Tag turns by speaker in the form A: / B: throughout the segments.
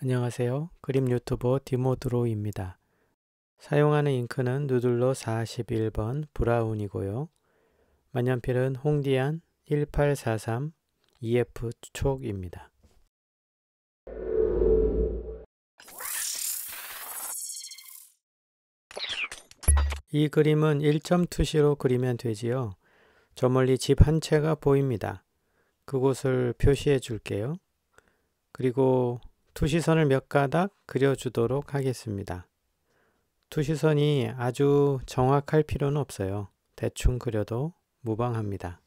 A: 안녕하세요. 그림 유튜버 디모드로입니다. 사용하는 잉크는 누들로 41번 브라운이고요. 만년필은 홍디안 1843 EF 촉입니다. 이 그림은 1 2시로 그리면 되지요. 저 멀리 집 한 채가 보입니다. 그곳을 표시해 줄게요. 그리고 투시선을 몇 가닥 그려주도록 하겠습니다. 투시선이 아주 정확할 필요는 없어요. 대충 그려도 무방합니다.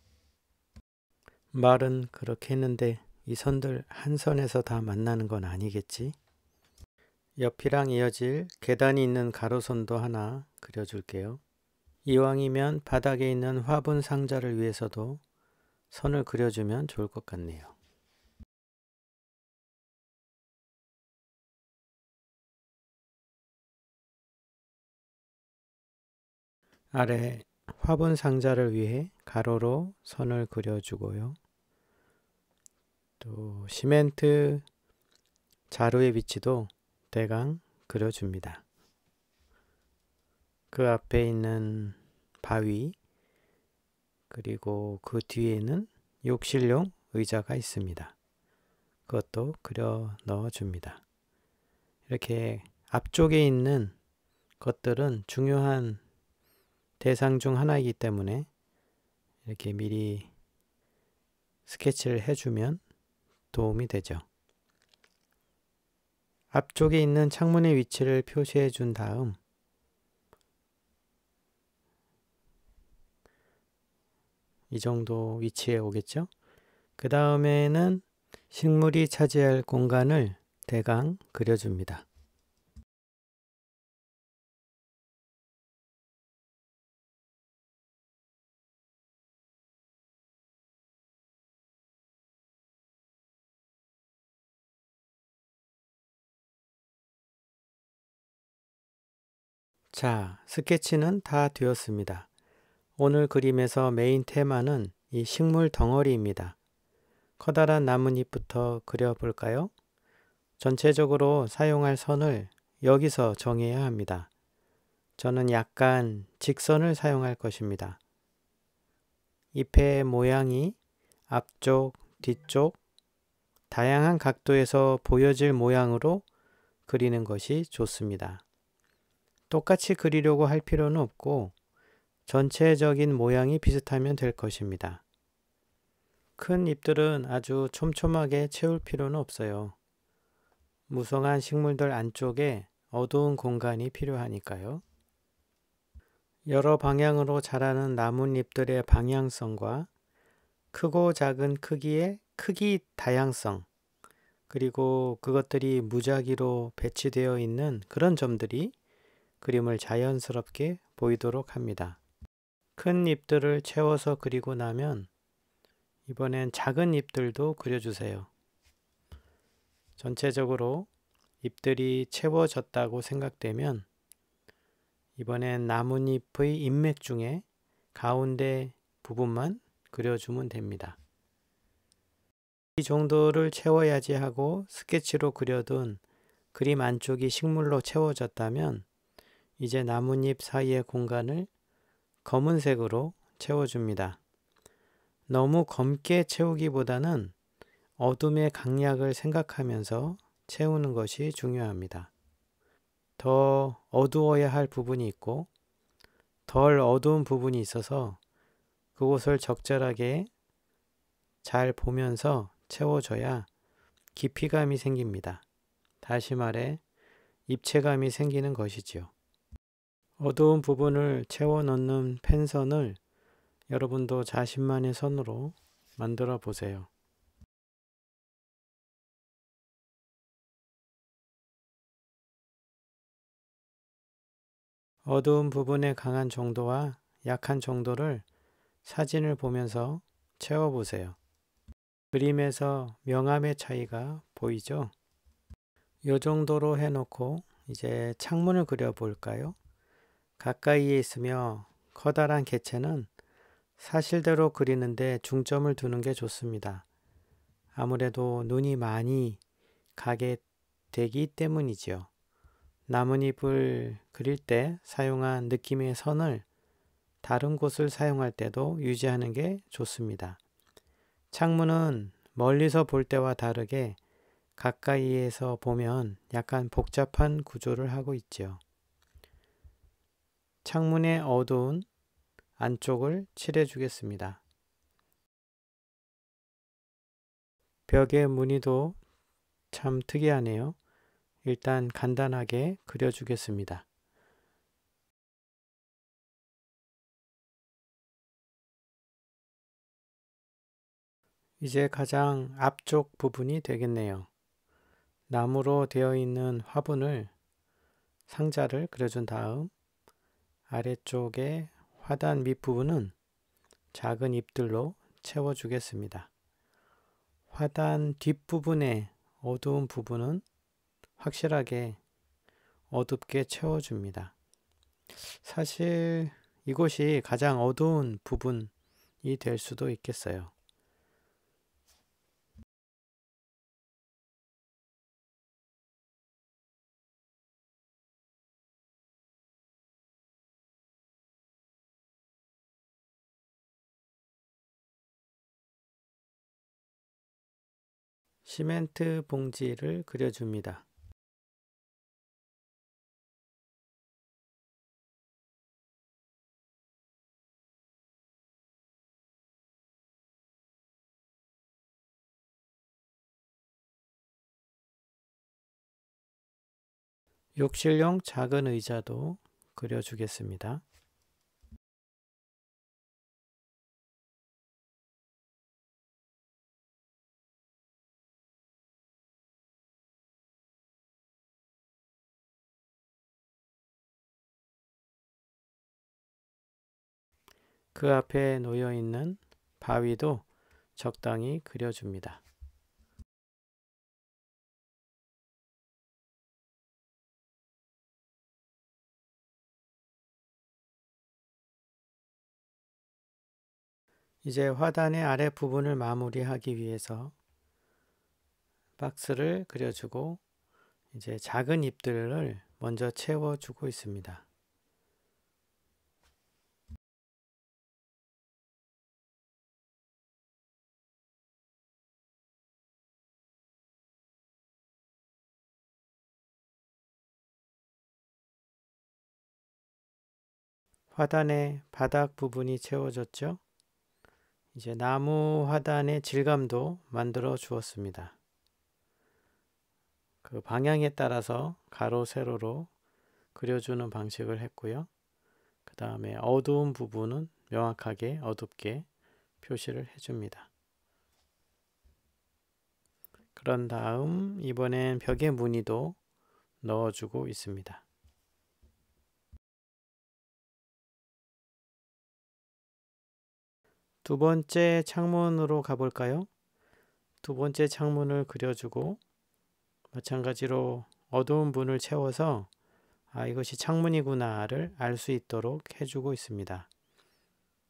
A: 말은 그렇게 했는데 이 선들 한 선에서 다 만나는 건 아니겠지? 옆이랑 이어질 계단이 있는 가로선도 하나 그려줄게요. 이왕이면 바닥에 있는 화분 상자를 위해서도 선을 그려주면 좋을 것 같네요. 아래 화분 상자를 위해 가로로 선을 그려주고요. 또 시멘트 자루의 위치도 대강 그려줍니다. 그 앞에 있는 바위 그리고 그 뒤에는 욕실용 의자가 있습니다. 그것도 그려 넣어줍니다. 이렇게 앞쪽에 있는 것들은 중요한 대상 중 하나이기 때문에 이렇게 미리 스케치를 해주면 도움이 되죠. 앞쪽에 있는 창문의 위치를 표시해 준 다음 이 정도 위치에 오겠죠? 그 다음에는 식물이 차지할 공간을 대강 그려줍니다. 자, 스케치는 다 되었습니다. 오늘 그림에서 메인 테마는 이 식물 덩어리입니다. 커다란 나뭇잎부터 그려볼까요? 전체적으로 사용할 선을 여기서 정해야 합니다. 저는 약간 직선을 사용할 것입니다. 잎의 모양이 앞쪽, 뒤쪽, 다양한 각도에서 보여질 모양으로 그리는 것이 좋습니다. 똑같이 그리려고 할 필요는 없고 전체적인 모양이 비슷하면 될 것입니다. 큰 잎들은 아주 촘촘하게 채울 필요는 없어요. 무성한 식물들 안쪽에 어두운 공간이 필요하니까요. 여러 방향으로 자라는 나뭇잎들의 방향성과 크고 작은 크기의 크기 다양성 그리고 그것들이 무작위로 배치되어 있는 그런 점들이 그림을 자연스럽게 보이도록 합니다. 큰 잎들을 채워서 그리고 나면 이번엔 작은 잎들도 그려주세요. 전체적으로 잎들이 채워졌다고 생각되면 이번엔 나뭇잎의 잎맥 중에 가운데 부분만 그려주면 됩니다. 이 정도를 채워야지 하고 스케치로 그려둔 그림 안쪽이 식물로 채워졌다면 이제 나뭇잎 사이의 공간을 검은색으로 채워줍니다. 너무 검게 채우기보다는 어둠의 강약을 생각하면서 채우는 것이 중요합니다. 더 어두워야 할 부분이 있고 덜 어두운 부분이 있어서 그곳을 적절하게 잘 보면서 채워줘야 깊이감이 생깁니다. 다시 말해 입체감이 생기는 것이지요. 어두운 부분을 채워 넣는 펜선을 여러분도 자신만의 선으로 만들어 보세요. 어두운 부분의 강한 정도와 약한 정도를 사진을 보면서 채워보세요. 그림에서 명암의 차이가 보이죠? 이 정도로 해놓고 이제 창문을 그려볼까요? 가까이에 있으며 커다란 개체는 사실대로 그리는데 중점을 두는 게 좋습니다. 아무래도 눈이 많이 가게 되기 때문이지요. 나뭇잎을 그릴 때 사용한 느낌의 선을 다른 곳을 사용할 때도 유지하는 게 좋습니다. 창문은 멀리서 볼 때와 다르게 가까이에서 보면 약간 복잡한 구조를 하고 있죠 창문의 어두운 안쪽을 칠해 주겠습니다. 벽의 무늬도 참 특이하네요. 일단 간단하게 그려주겠습니다. 이제 가장 앞쪽 부분이 되겠네요. 나무로 되어 있는 화분을 상자를 그려준 다음 아래쪽에 화단 밑부분은 작은 잎들로 채워주겠습니다. 화단 뒷부분의 어두운 부분은 확실하게 어둡게 채워줍니다. 사실 이곳이 가장 어두운 부분이 될 수도 있겠어요.
B: 시멘트 봉지를 그려줍니다. 욕실용 작은 의자도 그려주겠습니다. 그 앞에 놓여 있는 바위도 적당히 그려줍니다.
A: 이제 화단의 아래 부분을 마무리하기 위해서 박스를 그려주고 이제 작은 잎들을 먼저 채워주고 있습니다. 화단의 바닥 부분이 채워졌죠. 이제 나무 화단의 질감도 만들어 주었습니다. 그 방향에 따라서 가로 세로로 그려주는 방식을 했고요. 그 다음에 어두운 부분은 명확하게 어둡게 표시를 해줍니다. 그런 다음 이번엔 벽의 무늬도 넣어주고 있습니다. 두 번째 창문으로 가볼까요? 두 번째 창문을 그려주고 마찬가지로 어두운 분을 채워서 아 이것이 창문이구나를 알 수 있도록 해주고 있습니다.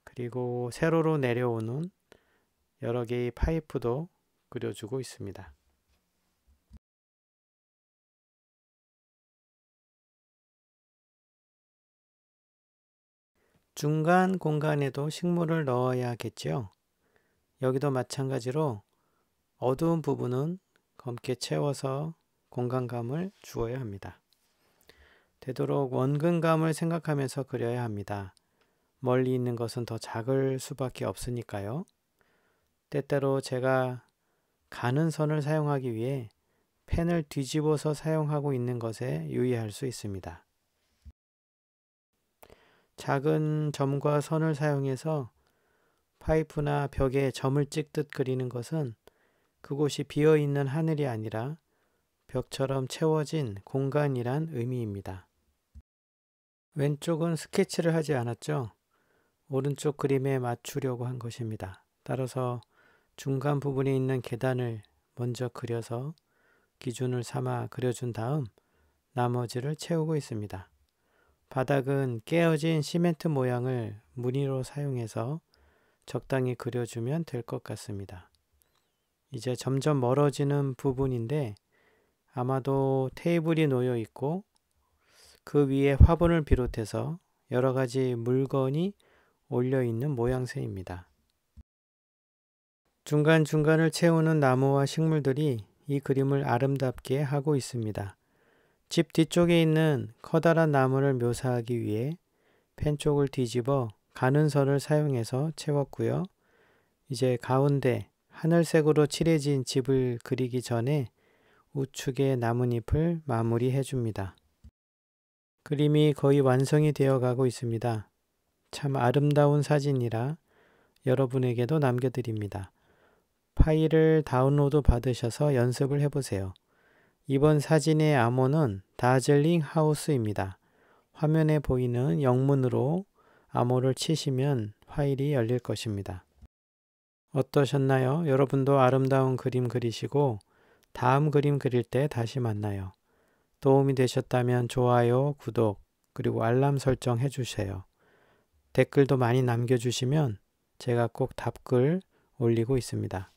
A: 그리고 세로로 내려오는 여러 개의 파이프도 그려주고 있습니다. 중간 공간에도 식물을 넣어야겠지요. 여기도 마찬가지로 어두운 부분은 검게 채워서 공간감을 주어야 합니다. 되도록 원근감을 생각하면서 그려야 합니다. 멀리 있는 것은 더 작을 수밖에 없으니까요. 때때로 제가 가는 선을 사용하기 위해 펜을 뒤집어서 사용하고 있는 것에 유의할 수 있습니다. 작은 점과 선을 사용해서 파이프나 벽에 점을 찍듯 그리는 것은 그곳이 비어 있는 하늘이 아니라 벽처럼 채워진 공간이란 의미입니다. 왼쪽은 스케치를 하지 않았죠. 오른쪽 그림에 맞추려고 한 것입니다. 따라서 중간 부분에 있는 계단을 먼저 그려서 기준을 삼아 그려준 다음 나머지를 채우고 있습니다. 바닥은 깨어진 시멘트 모양을 무늬로 사용해서 적당히 그려주면 될 것 같습니다. 이제 점점 멀어지는 부분인데 아마도 테이블이 놓여 있고 그 위에 화분을 비롯해서 여러 가지 물건이 올려 있는 모양새입니다. 중간중간을 채우는 나무와 식물들이 이 그림을 아름답게 하고 있습니다. 집 뒤쪽에 있는 커다란 나무를 묘사하기 위해 펜 쪽을 뒤집어 가는 선을 사용해서 채웠고요. 이제 가운데 하늘색으로 칠해진 집을 그리기 전에 우측의 나뭇잎을 마무리해 줍니다. 그림이 거의 완성이 되어 가고 있습니다. 참 아름다운 사진이라 여러분에게도 남겨드립니다. 파일을 다운로드 받으셔서 연습을 해보세요. 이번 사진의 암호는 다즐링 하우스입니다. 화면에 보이는 영문으로 암호를 치시면 파일이 열릴 것입니다. 어떠셨나요? 여러분도 아름다운 그림 그리시고 다음 그림 그릴 때 다시 만나요. 도움이 되셨다면 좋아요, 구독, 그리고 알람 설정 해주세요. 댓글도 많이 남겨주시면 제가 꼭 답글 올리고
B: 있습니다.